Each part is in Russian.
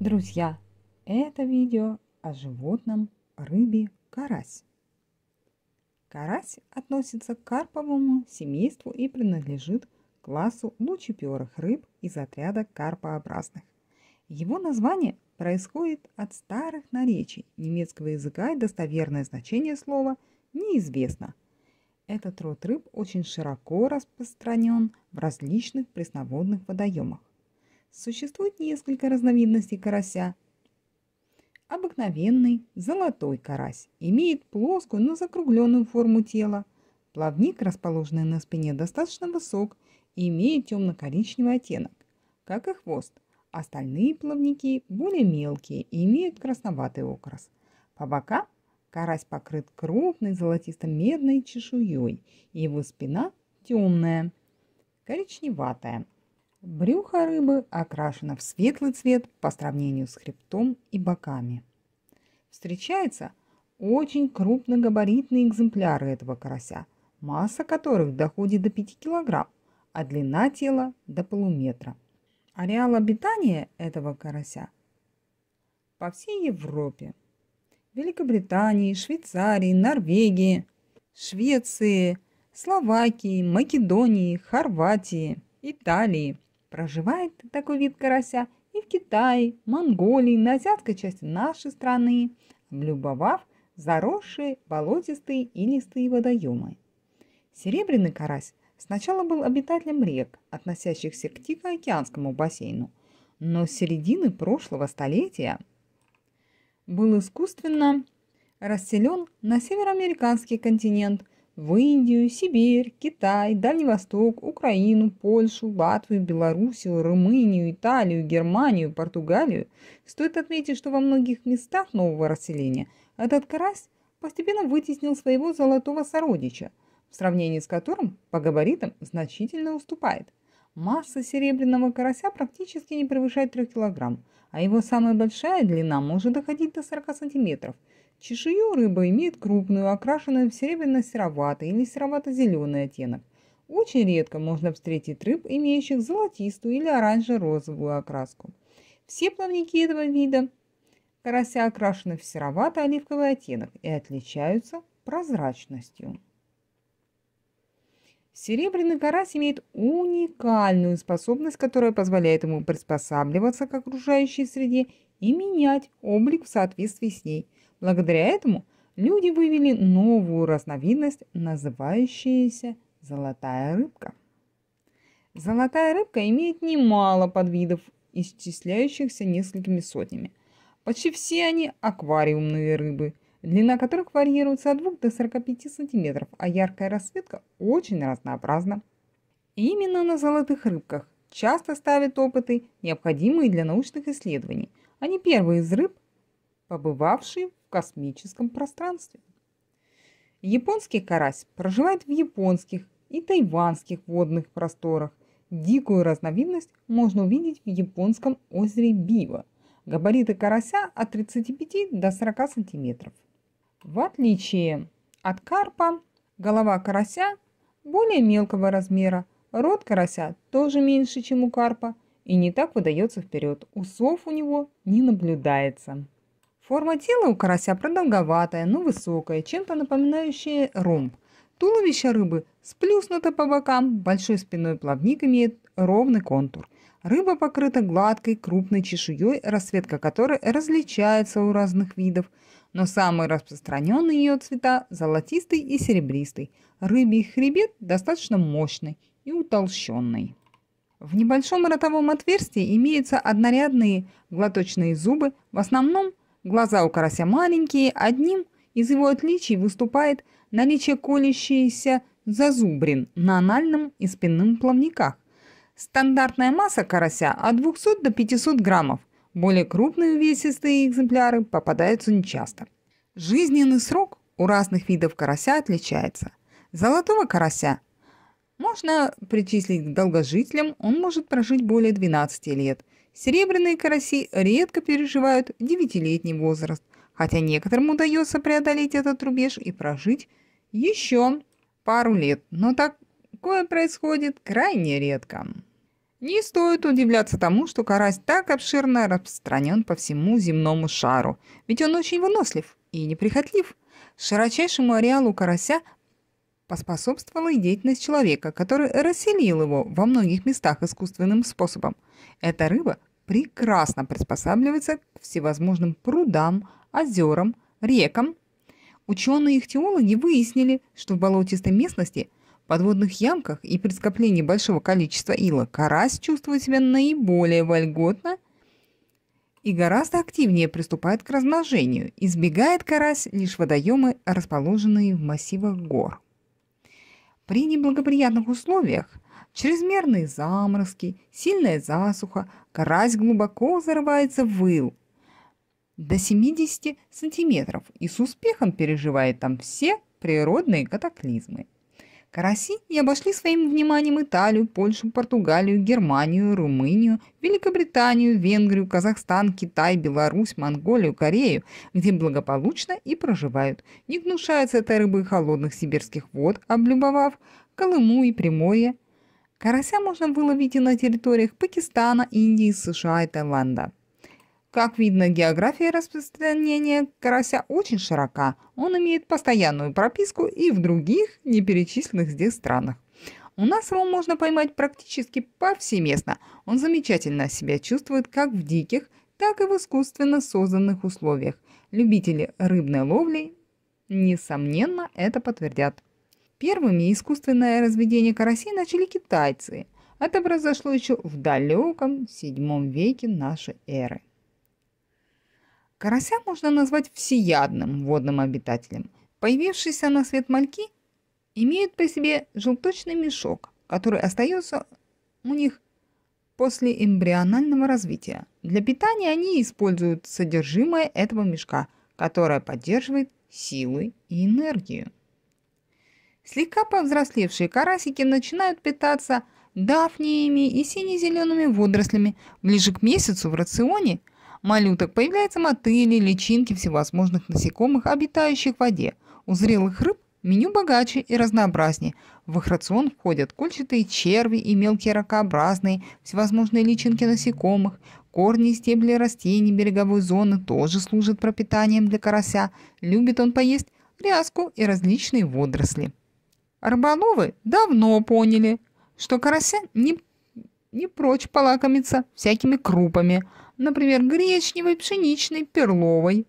Друзья, это видео о животном рыбе карась. Карась относится к карповому семейству и принадлежит классу лучеперых рыб из отряда карпообразных. Его название происходит от старых наречий немецкого языка и достоверное значение слова неизвестно. Этот род рыб очень широко распространен в различных пресноводных водоемах. Существует несколько разновидностей карася. Обыкновенный золотой карась имеет плоскую, но закругленную форму тела. Плавник, расположенный на спине, достаточно высок и имеет темно-коричневый оттенок, как и хвост. Остальные плавники более мелкие и имеют красноватый окрас. По бокам карась покрыт крупной золотисто-медной чешуей, и его спина темная, коричневатая – Брюхо рыбы окрашено в светлый цвет по сравнению с хребтом и боками. Встречаются очень крупногабаритные экземпляры этого карася, масса которых доходит до 5 кг, а длина тела до полуметра. Ареал обитания этого карася по всей Европе. Великобритании, Швейцарии, Норвегии, Швеции, Словакии, Македонии, Хорватии, Италии, Проживает такой вид карася и в Китае, Монголии, на азиатской части нашей страны, облюбовав заросшие болотистые и листые водоемы. Серебряный карась сначала был обитателем рек, относящихся к Тихоокеанскому бассейну, но с середины прошлого столетия был искусственно расселен на североамериканский континент – в Индию, Сибирь, Китай, Дальний Восток, Украину, Польшу, Латвию, Белоруссию, Румынию, Италию, Германию, Португалию, стоит отметить, что во многих местах нового расселения этот карась постепенно вытеснил своего золотого сородича, в сравнении с которым по габаритам значительно уступает. Масса серебряного карася практически не превышает 3 кг, а его самая большая длина может доходить до 40 см. Чешую рыбы имеет крупную, окрашенную в серебряно-сероватый или серовато-зеленый оттенок. Очень редко можно встретить рыб, имеющих золотистую или оранжево-розовую окраску. Все плавники этого вида карася окрашены в серовато-оливковый оттенок и отличаются прозрачностью. Серебряный карась имеет уникальную способность, которая позволяет ему приспосабливаться к окружающей среде и менять облик в соответствии с ней – Благодаря этому люди вывели новую разновидность, называющуюся золотая рыбка. Золотая рыбка имеет немало подвидов, исчисляющихся несколькими сотнями. Почти все они аквариумные рыбы, длина которых варьируется от 2 до 45 сантиметров, а яркая расцветка очень разнообразна. Именно на золотых рыбках часто ставят опыты, необходимые для научных исследований. Они первые из рыб – побывавший в космическом пространстве. Японский карась проживает в японских и тайванских водных просторах. Дикую разновидность можно увидеть в японском озере Бива. Габариты карася от 35 до 40 сантиметров. В отличие от карпа, голова карася более мелкого размера, рот карася тоже меньше, чем у карпа, и не так выдается вперед. Усов у него не наблюдается. Форма тела у карася продолговатая, но высокая, чем-то напоминающая ромб. Туловище рыбы сплюснуто по бокам, большой спиной плавник имеет ровный контур. Рыба покрыта гладкой крупной чешуей, расцветка которой различается у разных видов, но самые распространенные ее цвета – золотистый и серебристый. Рыбий хребет достаточно мощный и утолщенный. В небольшом ротовом отверстии имеются однорядные глоточные зубы, в основном – Глаза у карася маленькие, одним из его отличий выступает наличие колющейся зазубрин на анальном и спинном плавниках. Стандартная масса карася от 200 до 500 граммов. Более крупные увесистые экземпляры попадаются нечасто. Жизненный срок у разных видов карася отличается. Золотого карася можно причислить к долгожителям, он может прожить более 12 лет – Серебряные караси редко переживают девятилетний возраст, хотя некоторым удается преодолеть этот рубеж и прожить еще пару лет, но такое происходит крайне редко. Не стоит удивляться тому, что карась так обширно распространен по всему земному шару, ведь он очень вынослив и неприхотлив. Широчайшему ареалу карася поспособствовала и деятельность человека, который расселил его во многих местах искусственным способом. Эта рыба прекрасно приспосабливается к всевозможным прудам, озерам, рекам. Ученые-ихтеологи выяснили, что в болотистой местности, подводных ямках и при скоплении большого количества ила карась чувствует себя наиболее вольготно и гораздо активнее приступает к размножению, избегает карась лишь водоемы, расположенные в массивах гор. При неблагоприятных условиях чрезмерные заморозки, сильная засуха, карась глубоко зарывается в выл до 70 сантиметров и с успехом переживает там все природные катаклизмы. Караси и обошли своим вниманием Италию, Польшу, Португалию, Германию, Румынию, Великобританию, Венгрию, Казахстан, Китай, Беларусь, Монголию, Корею, где благополучно и проживают. Не гнушаются этой рыбы холодных сибирских вод, облюбовав Колыму и Приморье. Карася можно выловить и на территориях Пакистана, Индии, США и Таиланда. Как видно, география распространения карася очень широка. Он имеет постоянную прописку и в других неперечисленных здесь странах. У нас его можно поймать практически повсеместно. Он замечательно себя чувствует как в диких, так и в искусственно созданных условиях. Любители рыбной ловли, несомненно, это подтвердят. Первыми искусственное разведение карасей начали китайцы. Это произошло еще в далеком VII веке нашей эры. Карася можно назвать всеядным водным обитателем. Появившиеся на свет мальки имеют по себе желточный мешок, который остается у них после эмбрионального развития. Для питания они используют содержимое этого мешка, которое поддерживает силы и энергию. Слегка повзрослевшие карасики начинают питаться дафниями и сине-зелеными водорослями. Ближе к месяцу в рационе – малюток появляются мотыли, личинки всевозможных насекомых, обитающих в воде. У зрелых рыб меню богаче и разнообразнее. В их рацион входят кольчатые черви и мелкие ракообразные, всевозможные личинки насекомых, корни и стебли растений береговой зоны тоже служат пропитанием для карася. Любит он поесть ряску и различные водоросли. Рыболовы давно поняли, что карася не, не прочь полакомиться всякими крупами – например, гречневой, пшеничной, перловой.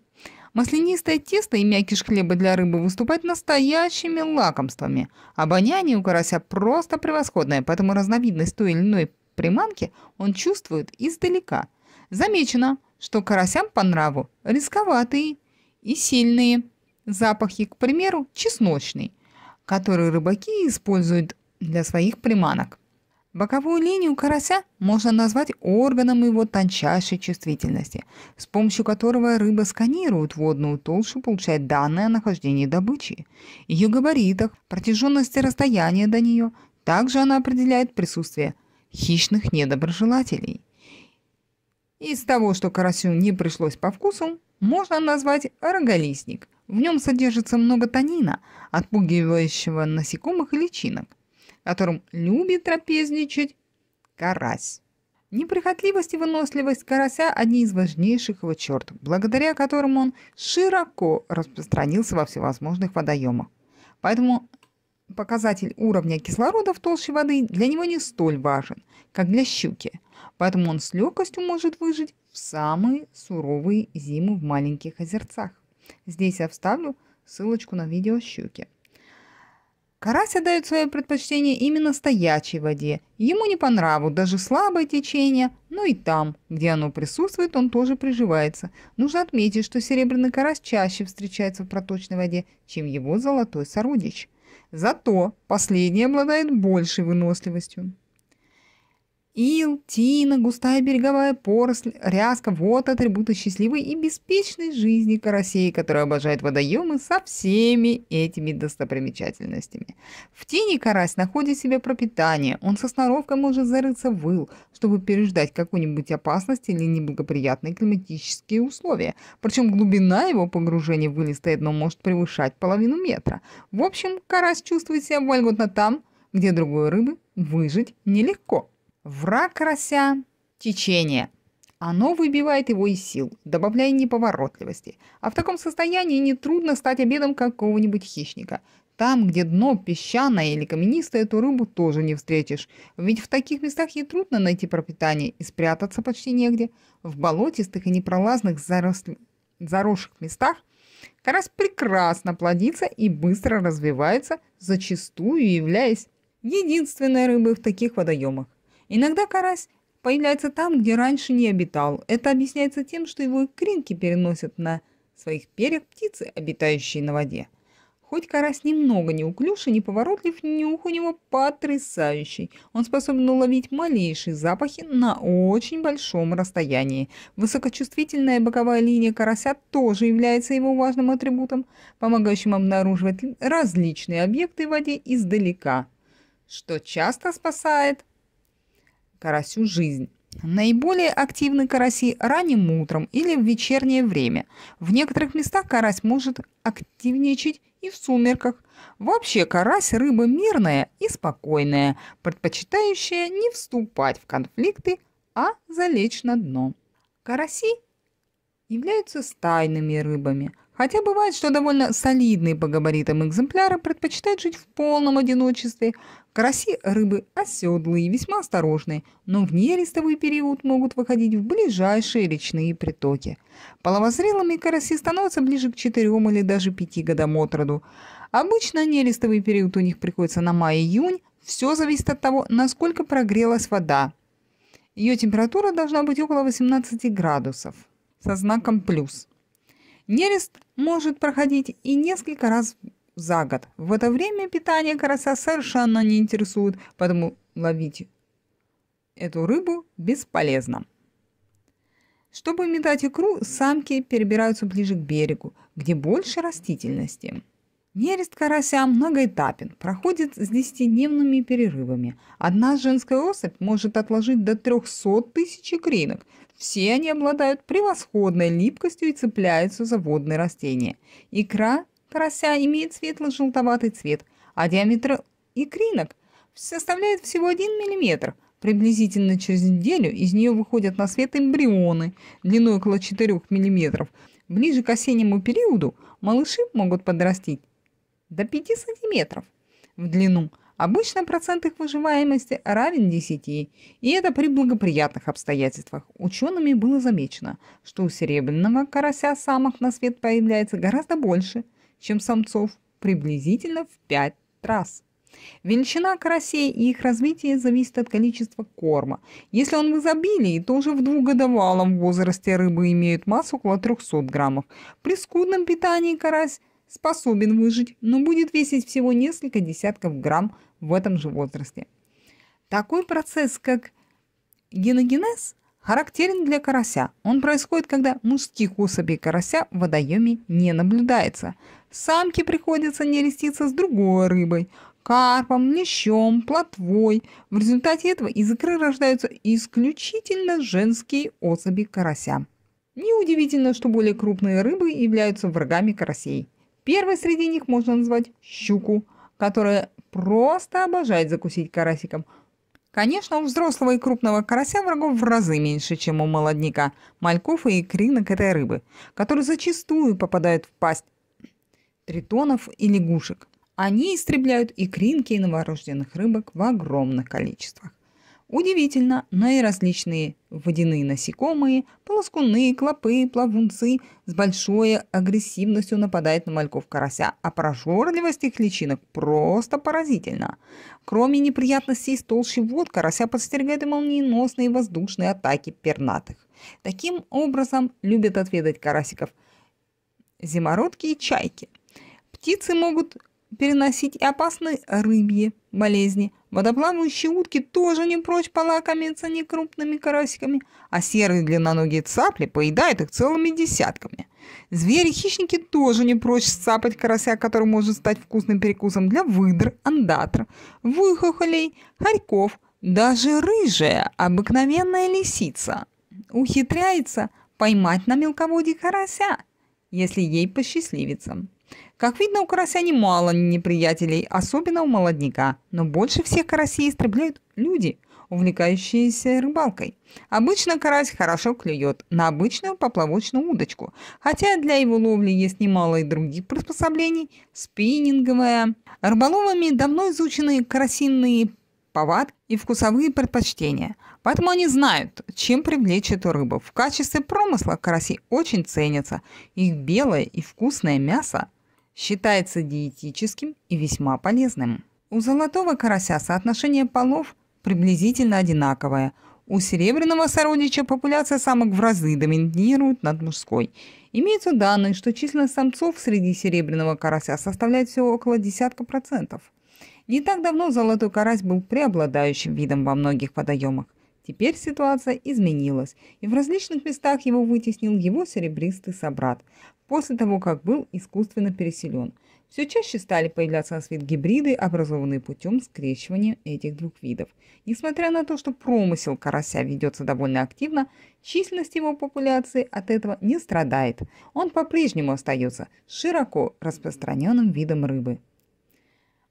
Маслянистое тесто и мякиш хлеба для рыбы выступают настоящими лакомствами. Обоняние у карася просто превосходное, поэтому разновидность той или иной приманки он чувствует издалека. Замечено, что карасям по нраву рисковатые и сильные запахи, к примеру, чесночный, который рыбаки используют для своих приманок. Боковую линию карася можно назвать органом его тончайшей чувствительности, с помощью которого рыба сканирует водную толщу, получая данные о нахождении добычи, ее габаритах, протяженности расстояния до нее. Также она определяет присутствие хищных недоброжелателей. Из того, что карасю не пришлось по вкусу, можно назвать роголистник. В нем содержится много танина, отпугивающего насекомых и личинок которым любит трапезничать карась. Неприхотливость и выносливость карася – одни из важнейших его черт, благодаря которым он широко распространился во всевозможных водоемах. Поэтому показатель уровня кислорода в толще воды для него не столь важен, как для щуки. Поэтому он с легкостью может выжить в самые суровые зимы в маленьких озерцах. Здесь я вставлю ссылочку на видео щуки. Карась отдает свое предпочтение именно стоячей воде. Ему не по нраву даже слабое течение, но и там, где оно присутствует, он тоже приживается. Нужно отметить, что серебряный карась чаще встречается в проточной воде, чем его золотой сородич. Зато последний обладает большей выносливостью. Ил, тина, густая береговая поросль, ряска – вот атрибуты счастливой и беспечной жизни карасей, которые обожают водоемы со всеми этими достопримечательностями. В тени карась находит себе пропитание, он со сноровкой может зарыться в ил, чтобы переждать какую-нибудь опасность или неблагоприятные климатические условия. Причем глубина его погружения в илистое дно может превышать половину метра. В общем, карась чувствует себя вольготно там, где другой рыбы выжить нелегко. Враг рося – течение. Оно выбивает его из сил, добавляя неповоротливости. А в таком состоянии нетрудно стать обедом какого-нибудь хищника. Там, где дно песчаное или каменистое, эту рыбу тоже не встретишь. Ведь в таких местах ей трудно найти пропитание и спрятаться почти негде. В болотистых и непролазных зарос... заросших местах карась прекрасно плодится и быстро развивается, зачастую являясь единственной рыбой в таких водоемах. Иногда карась появляется там, где раньше не обитал. Это объясняется тем, что его икринки переносят на своих перьях птицы, обитающие на воде. Хоть карась немного неуклюж и неповоротлив, нюх у него потрясающий. Он способен уловить малейшие запахи на очень большом расстоянии. Высокочувствительная боковая линия карася тоже является его важным атрибутом, помогающим обнаруживать различные объекты в воде издалека, что часто спасает карасю жизнь. Наиболее активны караси ранним утром или в вечернее время. В некоторых местах карась может активничать и в сумерках. Вообще карась – рыба мирная и спокойная, предпочитающая не вступать в конфликты, а залечь на дно. Караси являются стайными рыбами – Хотя бывает, что довольно солидные по габаритам экземпляры предпочитают жить в полном одиночестве. Караси рыбы оседлые, и весьма осторожные, но в нерестовый период могут выходить в ближайшие речные притоки. Половозрелыми караси становятся ближе к 4 или даже 5 годам от роду. Обычно нерестовый период у них приходится на май-июнь. Все зависит от того, насколько прогрелась вода. Ее температура должна быть около 18 градусов со знаком «плюс». Нерест может проходить и несколько раз за год. В это время питание карася совершенно не интересует, поэтому ловить эту рыбу бесполезно. Чтобы метать икру, самки перебираются ближе к берегу, где больше растительности. Нерест карася многоэтапен, проходит с десятидневными перерывами. Одна женская особь может отложить до 300 тысяч икринок. Все они обладают превосходной липкостью и цепляются за водные растения. Икра карася имеет светло-желтоватый цвет, а диаметр икринок составляет всего 1 мм. Приблизительно через неделю из нее выходят на свет эмбрионы длиной около 4 мм. Ближе к осеннему периоду малыши могут подрастить до 5 сантиметров в длину. Обычно процент их выживаемости равен 10, и это при благоприятных обстоятельствах. Учеными было замечено, что у серебряного карася самок на свет появляется гораздо больше, чем самцов, приблизительно в 5 раз. Величина карасей и их развитие зависит от количества корма. Если он в изобилии, то уже в двухгодовалом возрасте рыбы имеют массу около 300 граммов. При скудном питании карась способен выжить, но будет весить всего несколько десятков грамм в этом же возрасте. Такой процесс, как геногенез, характерен для карася. Он происходит, когда мужских особей карася в водоеме не наблюдается. Самке приходится нереститься с другой рыбой – карпом, лещом, плотвой. В результате этого из икры рождаются исключительно женские особи карася. Неудивительно, что более крупные рыбы являются врагами карасей – Первой среди них можно назвать щуку, которая просто обожает закусить карасиком. Конечно, у взрослого и крупного карася врагов в разы меньше, чем у молодняка, мальков и икринок этой рыбы, которые зачастую попадают в пасть тритонов и лягушек. Они истребляют икринки и новорожденных рыбок в огромных количествах. Удивительно, но и различные водяные насекомые, полоскуны, клопы, плавунцы с большой агрессивностью нападают на мальков карася, а прожорливость их личинок просто поразительна. Кроме неприятностей с толщи вод, карася подстерегает и молниеносные воздушные атаки пернатых. Таким образом, любят отведать карасиков зимородки и чайки. Птицы могут переносить и опасные рыбьи болезни. Водоплавающие утки тоже не прочь полакомиться некрупными карасиками, а серые длинноногие цапли поедают их целыми десятками. Звери-хищники тоже не прочь сцапать карася, который может стать вкусным перекусом для выдр, андатр, выхохолей, хорьков, даже рыжая обыкновенная лисица ухитряется поймать на мелководье карася, если ей посчастливится. Как видно, у карася немало неприятелей, особенно у молодняка. Но больше всех карасей истребляют люди, увлекающиеся рыбалкой. Обычно карась хорошо клюет на обычную поплавочную удочку, хотя для его ловли есть немало и других приспособлений – спиннинговая. Рыболовами давно изучены карасинные повадки и вкусовые предпочтения. Поэтому они знают, чем привлечь эту рыбу. В качестве промысла караси очень ценятся. Их белое и вкусное мясо – считается диетическим и весьма полезным. У золотого карася соотношение полов приблизительно одинаковое. У серебряного сородича популяция самок в разы доминирует над мужской. Имеются данные, что численность самцов среди серебряного карася составляет всего около десятка процентов. Не так давно золотой карась был преобладающим видом во многих водоемах. Теперь ситуация изменилась, и в различных местах его вытеснил его серебристый собрат после того, как был искусственно переселен. Все чаще стали появляться на свет гибриды, образованные путем скрещивания этих двух видов. Несмотря на то, что промысел карася ведется довольно активно, численность его популяции от этого не страдает. Он по-прежнему остается широко распространенным видом рыбы.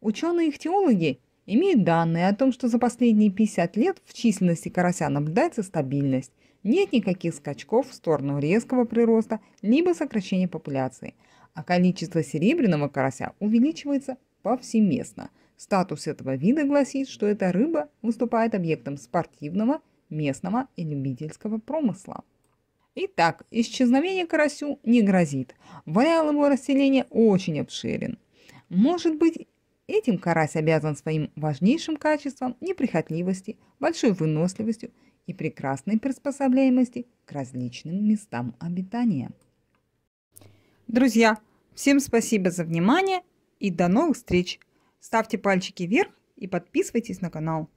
Ученые-ихтиологи имеют данные о том, что за последние 50 лет в численности карася наблюдается стабильность. Нет никаких скачков в сторону резкого прироста либо сокращения популяции, а количество серебряного карася увеличивается повсеместно. Статус этого вида гласит, что эта рыба выступает объектом спортивного, местного и любительского промысла. Итак, исчезновение карасю не грозит. Вариал его расселения очень обширен. Может быть, этим карась обязан своим важнейшим качеством неприхотливости, большой выносливостью и прекрасной приспособляемости к различным местам обитания. Друзья, всем спасибо за внимание и до новых встреч! Ставьте пальчики вверх и подписывайтесь на канал.